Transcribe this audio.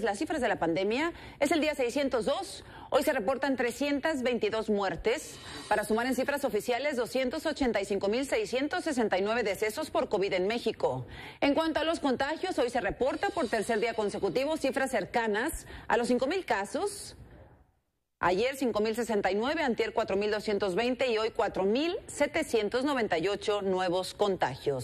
Las cifras de la pandemia es el día 602. Hoy se reportan 322 muertes para sumar en cifras oficiales 285.669 decesos por COVID en México. En cuanto a los contagios, hoy se reporta por tercer día consecutivo cifras cercanas a los 5.000 casos. Ayer 5.069, antier 4.220 y hoy 4.798 nuevos contagios.